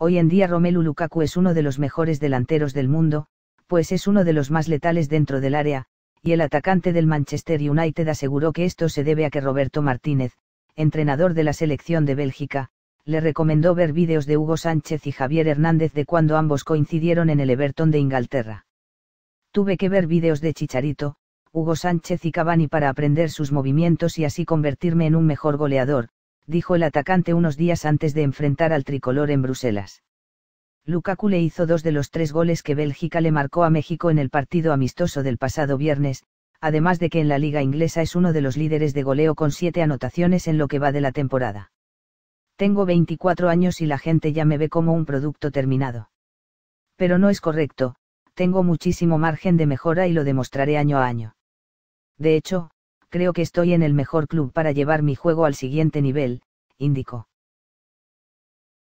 Hoy en día Romelu Lukaku es uno de los mejores delanteros del mundo, pues es uno de los más letales dentro del área, y el atacante del Manchester United aseguró que esto se debe a que Roberto Martínez, entrenador de la selección de Bélgica, le recomendó ver vídeos de Hugo Sánchez y Javier Hernández de cuando ambos coincidieron en el Everton de Inglaterra. Tuve que ver vídeos de Chicharito, Hugo Sánchez y Cavani para aprender sus movimientos y así convertirme en un mejor goleador, dijo el atacante unos días antes de enfrentar al tricolor en Bruselas. Lukaku le hizo dos de los tres goles que Bélgica le marcó a México en el partido amistoso del pasado viernes, además de que en la liga inglesa es uno de los líderes de goleo con siete anotaciones en lo que va de la temporada. Tengo 24 años y la gente ya me ve como un producto terminado. Pero no es correcto, tengo muchísimo margen de mejora y lo demostraré año a año. De hecho, creo que estoy en el mejor club para llevar mi juego al siguiente nivel, indicó.